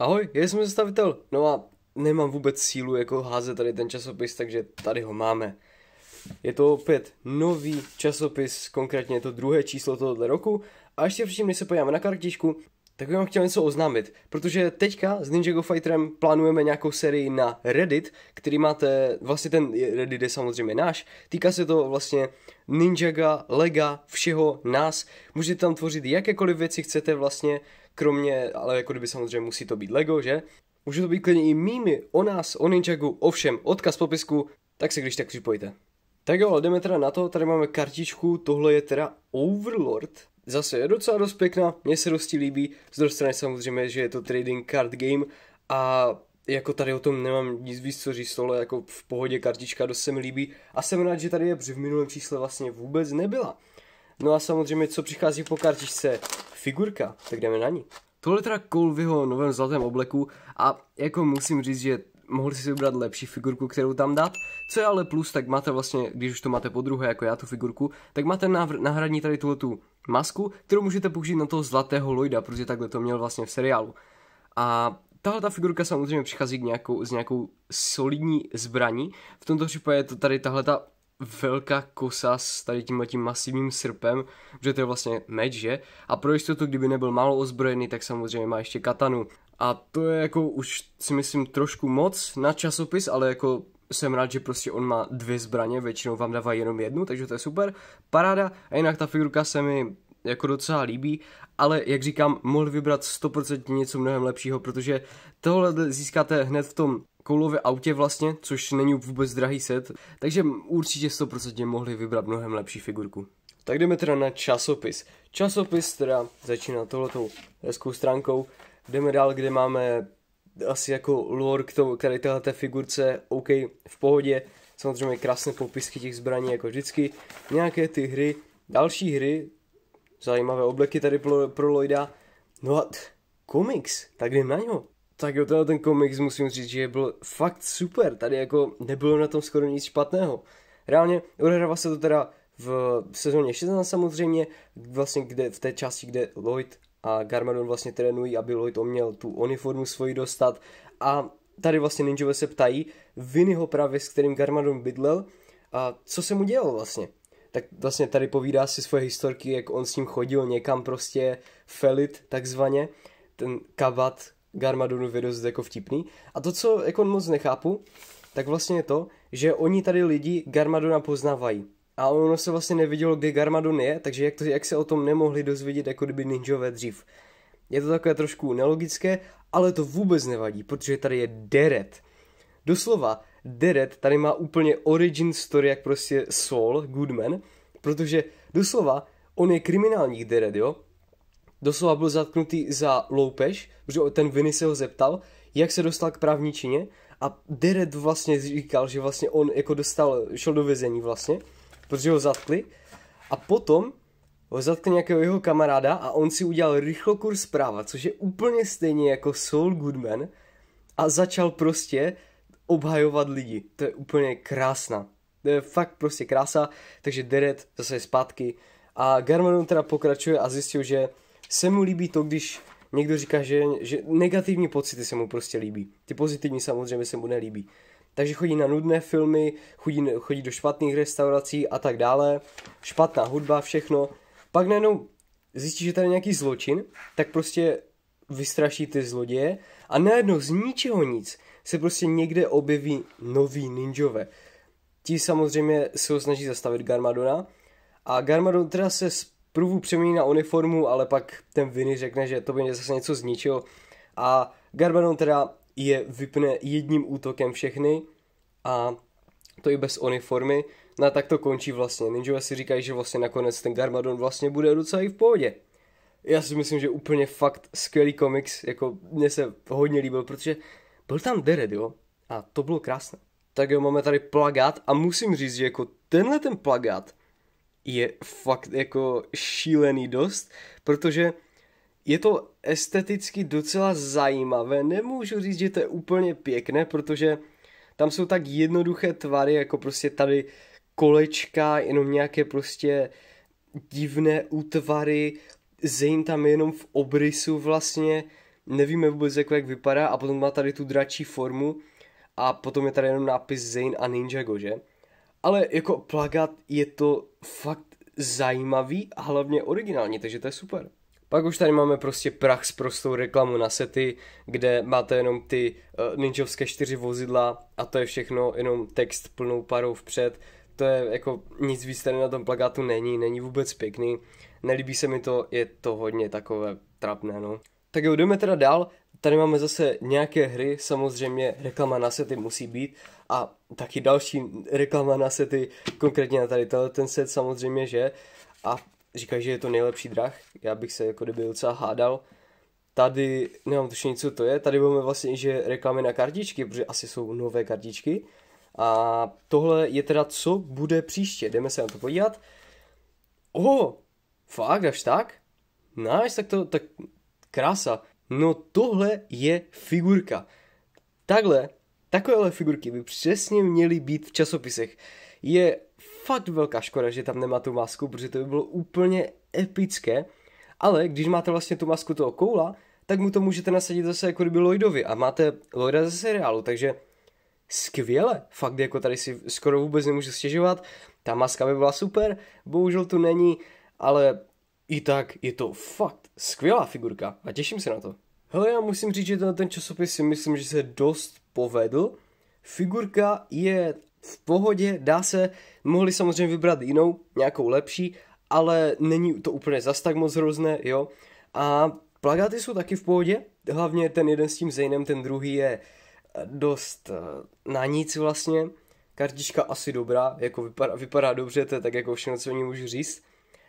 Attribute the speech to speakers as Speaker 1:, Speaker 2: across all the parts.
Speaker 1: Ahoj, já jsem zastavitel. No a nemám vůbec sílu jako házet tady ten časopis, takže tady ho máme. Je to opět nový časopis, konkrétně je to druhé číslo tohoto roku. A ještě předtím, než se podíváme na kartičku, tak bych vám chtěl něco oznámit, protože teďka s Ninjago Fighterem plánujeme nějakou sérii na Reddit, který máte, vlastně ten Reddit je samozřejmě náš, týká se to vlastně Ninjaga, Lega, všeho nás, můžete tam tvořit jakékoliv věci chcete vlastně, kromě, ale jako kdyby samozřejmě musí to být Lego, že? Můžu to být klidně i mými o nás, o Ninjagu, ovšem, odkaz popisku, tak se když tak připojte. Tak jo, jdeme teda na to, tady máme kartičku, tohle je teda Overlord, zase je docela dost pěkná, mně se dosti líbí, z druhé strany samozřejmě, že je to trading card game a jako tady o tom nemám nic víc co říct, tohle jako v pohodě kartička dost se mi líbí a jsem rád, že tady je, protože v minulém čísle vlastně vůbec nebyla. No a samozřejmě, co přichází po kartičce? Figurka, tak jdeme na ní. Tohle teda cool v jeho novém zlatém obleku a jako musím říct, že mohli si vybrat lepší figurku, kterou tam dát. Co je ale plus, tak máte vlastně, když už to máte po druhé, jako já tu figurku, tak máte náhradní tady tuhle tu masku, kterou můžete použít na toho zlatého Lloyda, protože takhle to měl vlastně v seriálu. A tahle ta figurka samozřejmě přichází k nějakou, s nějakou solidní zbraní. V tomto případě je to tady tahle ta velká kosa s tady tím tím masivním srpem, protože to je vlastně meč, že? A pro jistotu, kdyby nebyl málo ozbrojený, tak samozřejmě má ještě katanu. A to je jako už si myslím trošku moc na časopis, ale jako jsem rád, že prostě on má dvě zbraně, většinou vám dává jenom jednu, takže to je super, paráda. A jinak ta figurka se mi jako docela líbí, ale jak říkám, mohl vybrat 100% něco mnohem lepšího, protože tohle získáte hned v tom koulově autě vlastně, což není vůbec drahý set, takže určitě 100% mohli vybrat mnohem lepší figurku. Tak jdeme teda na časopis. Časopis teda začíná tohletou hezkou stránkou. Jdeme dál, kde máme asi jako lore k, tomu, k tady téhleté figurce, OK, v pohodě, samozřejmě krásné popisky těch zbraní jako vždycky, nějaké ty hry, další hry, zajímavé obleky tady pro, pro Lloyda, no a t- komiks, tak jdem na něho tak jo, ten komiks musím říct, že byl fakt super. Tady jako nebylo na tom skoro nic špatného. Reálně odehrává se to teda v sezóně 16 samozřejmě, vlastně kde, v té části, kde Lloyd a Garmadon vlastně trénují, aby Lloyd měl tu uniformu svoji dostat a tady vlastně ninjové se ptají Vinnyho právě, s kterým Garmadon bydlel a co se mu dělal vlastně. Tak vlastně tady povídá si svoje historky, jak on s ním chodil někam prostě felit takzvaně, ten kabat, Garmadonu Armadonu je dost jako vtipný. A to, co jako moc nechápu, tak vlastně je to, že oni tady lidi Garmadona poznávají. A ono se vlastně nevidělo, kde Garmadon je, takže jak, to, jak se o tom nemohli dozvědět, jako kdyby ninjové dřív. Je to takové trošku nelogické, ale to vůbec nevadí, protože tady je Deret. Doslova, Deret tady má úplně origin story, jak prostě Saul Goodman, protože doslova on je kriminálník Deret, jo? doslova byl zatknutý za loupež, protože ten Viny se ho zeptal, jak se dostal k právní čině a Deret vlastně říkal, že vlastně on jako dostal, šel do vězení vlastně, protože ho zatkli a potom ho zatkli nějakého jeho kamaráda a on si udělal rychlokurs práva, což je úplně stejně jako Saul Goodman a začal prostě obhajovat lidi. To je úplně krásná. To je fakt prostě krása, takže Deret zase je zpátky a Garmanon teda pokračuje a zjistil, že se mu líbí to, když někdo říká, že, že negativní pocity se mu prostě líbí. Ty pozitivní samozřejmě se mu nelíbí. Takže chodí na nudné filmy, chodí, chodí do špatných restaurací a tak dále, špatná hudba, všechno. Pak najednou zjistí, že tady je nějaký zločin, tak prostě vystraší ty zloděje a najednou z ničeho nic se prostě někde objeví noví ninjové. Ti samozřejmě se ho snaží zastavit Garmadona a Garmadon teda se průvu přemění na uniformu, ale pak ten Vinny řekne, že to by mě zase něco zničilo. a Garbanon teda je vypne jedním útokem všechny a to i bez uniformy. No a tak to končí vlastně. Ninjové si říkají, že vlastně nakonec ten Garmadon vlastně bude docela i v pohodě. Já si myslím, že úplně fakt skvělý komiks, jako mně se hodně líbil, protože byl tam Dered, jo? A to bylo krásné. Tak jo, máme tady plagát a musím říct, že jako tenhle ten plagát je fakt jako šílený dost, protože je to esteticky docela zajímavé. Nemůžu říct, že to je úplně pěkné, protože tam jsou tak jednoduché tvary, jako prostě tady kolečka, jenom nějaké prostě divné útvary, zejím tam jenom v obrysu vlastně, nevíme vůbec jako jak vypadá a potom má tady tu dračí formu a potom je tady jenom nápis Zane a Ninjago, že? Ale jako plagát je to fakt zajímavý a hlavně originální, takže to je super. Pak už tady máme prostě prach s prostou reklamu na sety, kde máte jenom ty uh, ninjovské čtyři vozidla a to je všechno, jenom text plnou parou vpřed. To je jako nic víc tady na tom plagátu není, není vůbec pěkný. Nelíbí se mi to, je to hodně takové trapné, no. Tak jo, jdeme teda dál tady máme zase nějaké hry, samozřejmě reklama na sety musí být a taky další reklama na sety, konkrétně na tady ten set samozřejmě, že? A říkají, že je to nejlepší drah, já bych se jako kdyby docela hádal. Tady, nemám tušení, co to je, tady máme vlastně, že reklamy na kartičky, protože asi jsou nové kartičky. A tohle je teda, co bude příště, jdeme se na to podívat. Oho, fakt, až tak? Nice, tak to, tak krása no tohle je figurka. Takhle, takovéhle figurky by přesně měly být v časopisech. Je fakt velká škoda, že tam nemá tu masku, protože to by bylo úplně epické, ale když máte vlastně tu masku toho koula, tak mu to můžete nasadit zase jako kdyby Lloydovi a máte Lloyda ze seriálu, takže skvěle, fakt jako tady si skoro vůbec nemůžu stěžovat, ta maska by byla super, bohužel tu není, ale i tak je to fakt skvělá figurka a těším se na to. Hele, já musím říct, že na ten časopis si myslím, že se dost povedl. Figurka je v pohodě, dá se, mohli samozřejmě vybrat jinou, nějakou lepší, ale není to úplně zas tak moc hrozné, jo. A plagáty jsou taky v pohodě, hlavně ten jeden s tím Zejnem, ten druhý je eh, dost eh, na nic vlastně. Kartička asi dobrá, jako vypadá, vypadá dobře, to je tak jako všechno, co o ní můžu říct.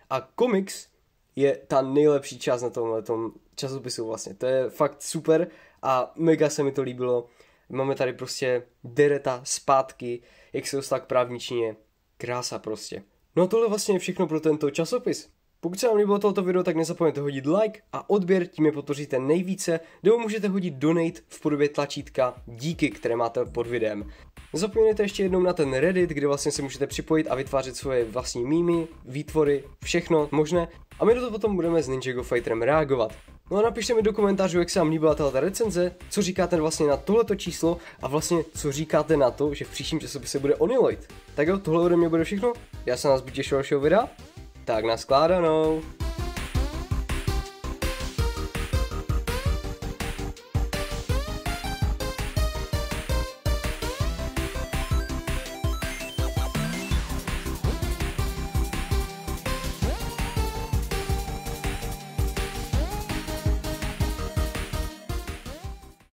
Speaker 1: A komiks je ta nejlepší část na tomhle tom časopisu vlastně. To je fakt super a mega se mi to líbilo. Máme tady prostě dereta zpátky, jak se dostal k právničině. Krása prostě. No a tohle vlastně je všechno pro tento časopis. Pokud se vám líbilo tohoto video, tak nezapomeňte hodit like a odběr, tím je podpoříte nejvíce, nebo můžete hodit donate v podobě tlačítka díky, které máte pod videem. Nezapomeňte ještě jednou na ten Reddit, kde vlastně se můžete připojit a vytvářet svoje vlastní mýmy, výtvory, všechno možné. A my do toho potom budeme s Ninjago Fighterem reagovat. No a napište mi do komentářů, jak se vám líbila tato recenze, co říkáte vlastně na tohleto číslo a vlastně co říkáte na to, že v příštím se bude Oniloid. Tak jo, tohle ode mě bude všechno, já se nás budu těšil dalšího videa, tak na skládanou.